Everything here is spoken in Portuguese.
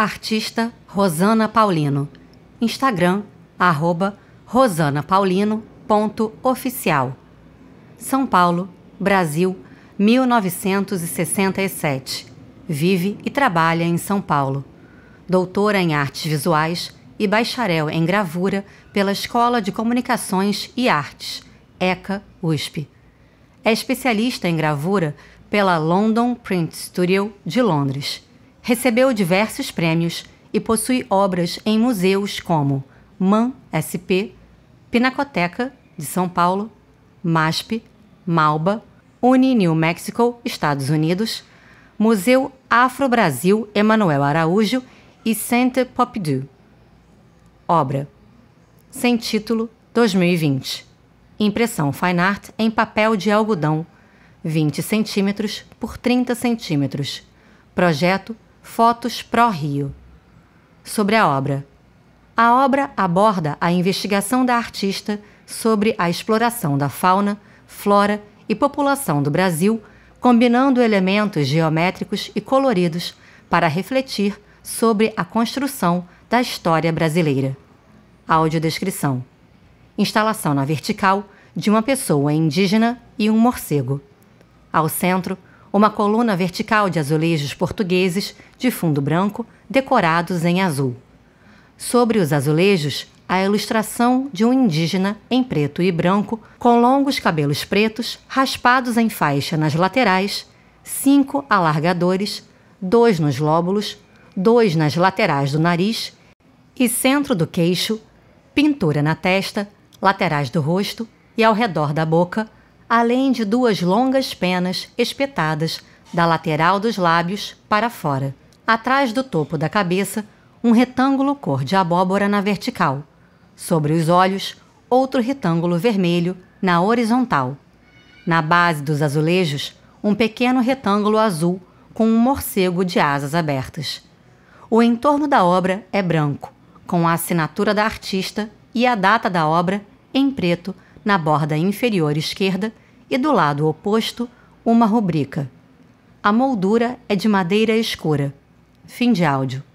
Artista Rosana Paulino. Instagram, arroba rosanapaulino.oficial. São Paulo, Brasil, 1967. Vive e trabalha em São Paulo. Doutora em Artes Visuais e bacharel em Gravura pela Escola de Comunicações e Artes, ECA USP. É especialista em gravura pela London Print Studio de Londres Recebeu diversos prêmios e possui obras em museus como MAN SP, Pinacoteca de São Paulo, MASP, Malba, Uni New Mexico, Estados Unidos, Museu Afro-Brasil Emanuel Araújo e Centre Pompidou. Obra sem título 2020. Impressão Fine Art em papel de algodão, 20 cm por 30 cm. Projeto Fotos Pro Rio. Sobre a obra. A obra aborda a investigação da artista sobre a exploração da fauna, flora e população do Brasil, combinando elementos geométricos e coloridos para refletir sobre a construção da história brasileira. Audiodescrição: Instalação na vertical de uma pessoa indígena e um morcego. Ao centro, uma coluna vertical de azulejos portugueses de fundo branco, decorados em azul. Sobre os azulejos, a ilustração de um indígena em preto e branco, com longos cabelos pretos raspados em faixa nas laterais, cinco alargadores, dois nos lóbulos, dois nas laterais do nariz e centro do queixo, pintura na testa, laterais do rosto e ao redor da boca além de duas longas penas espetadas da lateral dos lábios para fora. Atrás do topo da cabeça, um retângulo cor de abóbora na vertical. Sobre os olhos, outro retângulo vermelho na horizontal. Na base dos azulejos, um pequeno retângulo azul com um morcego de asas abertas. O entorno da obra é branco, com a assinatura da artista e a data da obra em preto na borda inferior esquerda e do lado oposto, uma rubrica. A moldura é de madeira escura. Fim de áudio.